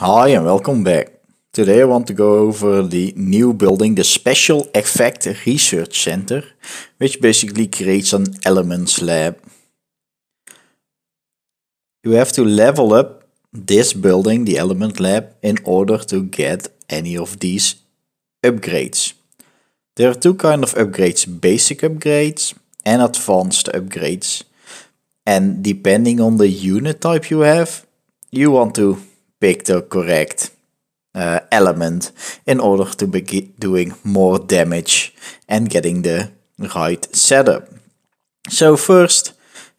Hi and welcome back. Today I want to go over the new building, the Special Effect Research Center, which basically creates an elements lab. You have to level up this building, the element lab, in order to get any of these upgrades. There are two kind of upgrades, basic upgrades and advanced upgrades. And depending on the unit type you have, you want to Pick the uh, element in order to be doing more damage and getting the right setup. So first,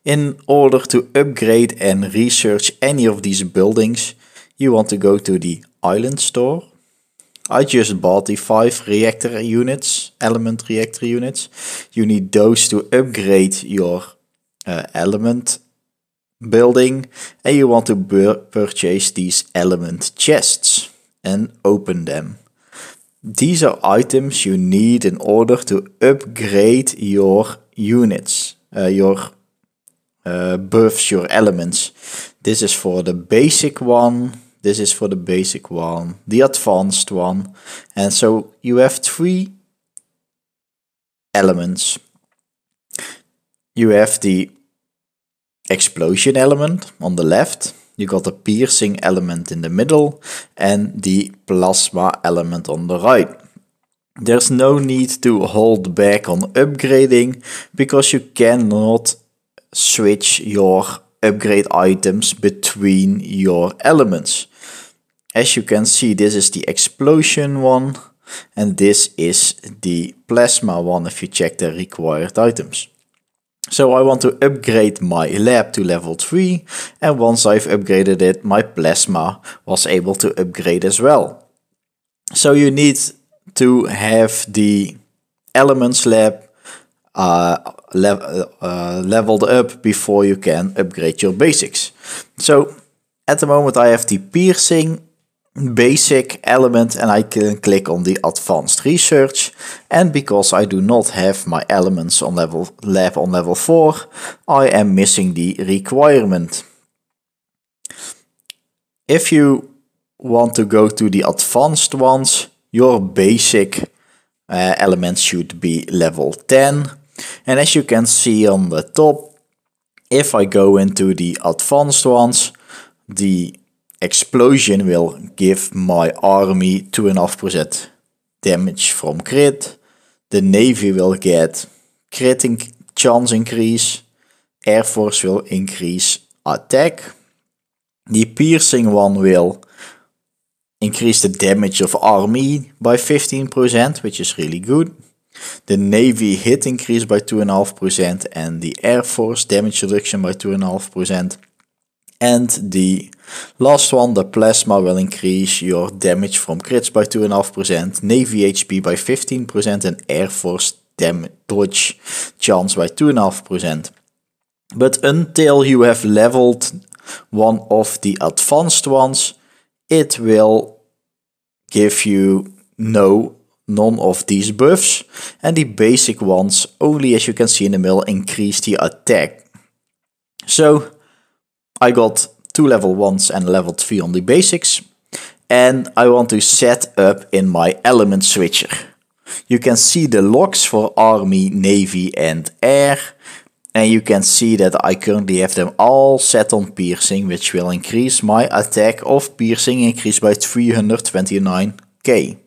in order to upgrade and research any of these buildings, you want to go to the island store. I just bought the 5 reactor units, element reactor units. You need those to upgrade your uh, element building and you want to purchase these element chests and open them. These are items you need in order to upgrade your units, uh, your uh, buffs, your elements. This is for the basic one, this is for the basic one, the advanced one. And so you have three elements. You have the explosion element on the left. You got the piercing element in the middle and the plasma element on the right. There's no need to hold back on upgrading because you cannot switch your upgrade items between your elements. As you can see, this is the explosion one and this is the plasma one if you check the required items. So I want to upgrade my lab to level 3 and once I've upgraded it my plasma was able to upgrade as well. So you need to have the elements lab uh, le uh, leveled up before you can upgrade your basics. So at the moment I have the piercing basic element and I can click on the advanced research and because I do not have my elements on level lab on level 4 I am missing the requirement. If you want to go to the advanced ones your basic uh, eh, elements should be level 10 and as you can see on the top if I go into the advanced ones the Explosion will give my army 2.5% damage from crit. The Navy will get critting chance increase. Air Force will increase attack. The piercing one will increase the damage of army by 15%, which is really good. The Navy hit increase by 2.5% and the Air Force damage reduction by 2.5%. And the Last one, the plasma will increase your damage from crits by 2.5%, navy HP by 15% and air force damage dodge chance by 2.5%. But until you have leveled one of the advanced ones, it will give you no none of these buffs, and the basic ones only as you can see in the middle increase the attack. So I got two level ones and level three on the basics. And I want to set up in my element switcher. You can see the locks for army, navy and air. And you can see that I currently have them all set on piercing, which will increase my attack of piercing increase by 329k.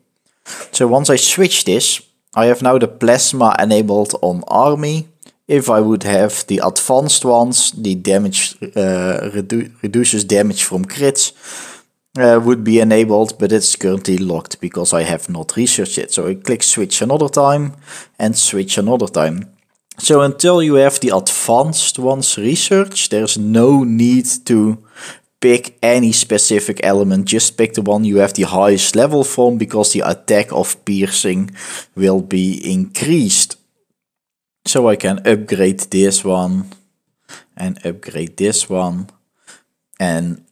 So once I switch this, I have now the plasma enabled on army, if I would have the advanced ones, the damage uh, redu reduces damage from crits uh, would be enabled, but it's currently locked because I have not researched it. So I click switch another time and switch another time. So until you have the advanced ones researched, there's no need to pick any specific element. Just pick the one you have the highest level from because the attack of piercing will be increased. So I can upgrade this one and upgrade this one. And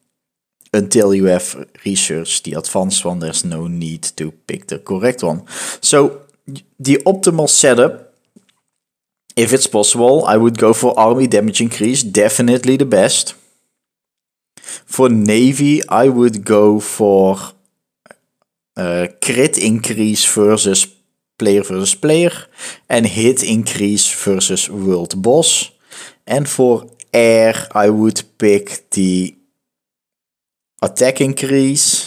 until you have researched the advanced one, there's no need to pick the correct one. So the optimal setup, if it's possible, I would go for army damage increase, definitely the best. For navy, I would go for uh, crit increase versus player versus player. En hit increase versus world boss. En voor air, I would pick the attack increase.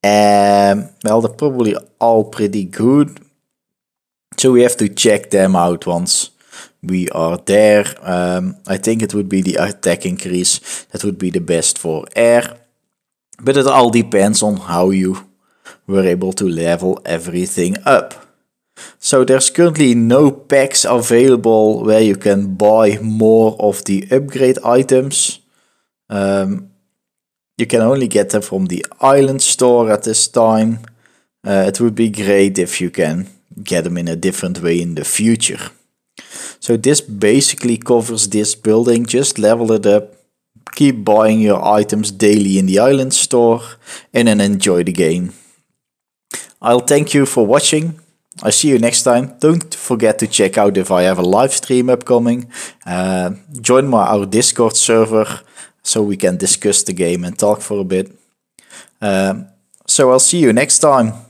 Um, ehm, well, they're probably all pretty good. So we have to check them out once we are there. Um, I think it would be the attack increase that would be the best for air. But it all depends on how you we're able to level everything up. So there's currently no packs available where you can buy more of the upgrade items. Um, you can only get them from the island store at this time. Uh, it would be great if you can get them in a different way in the future. So this basically covers this building, just level it up, keep buying your items daily in the island store, and then enjoy the game. I'll thank you for watching. I see you next time. Don't forget to check out if I have a live stream upcoming. Uh, join my our Discord server so we can discuss the game and talk for a bit. Uh, so I'll see you next time.